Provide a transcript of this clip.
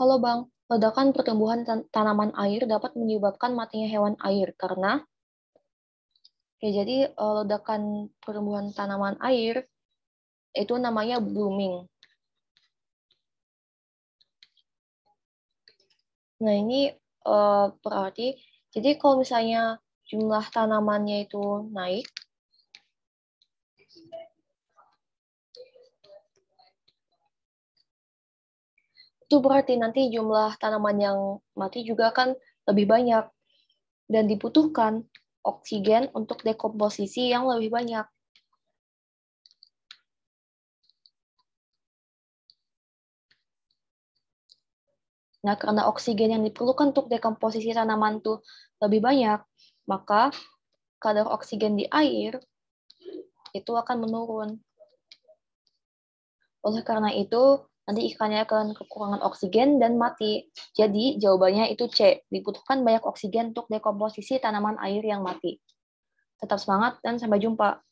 Halo Bang, ledakan pertumbuhan tan tanaman air dapat menyebabkan matinya hewan air karena ya jadi eh, ledakan pertumbuhan tanaman air itu namanya blooming. Nah, ini uh, berarti jadi kalau misalnya jumlah tanamannya itu naik itu berarti nanti jumlah tanaman yang mati juga akan lebih banyak dan dibutuhkan oksigen untuk dekomposisi yang lebih banyak. Nah, karena oksigen yang diperlukan untuk dekomposisi tanaman itu lebih banyak, maka kadar oksigen di air itu akan menurun. Oleh karena itu, nanti ikannya akan kekurangan oksigen dan mati. Jadi jawabannya itu C, dibutuhkan banyak oksigen untuk dekomposisi tanaman air yang mati. Tetap semangat dan sampai jumpa.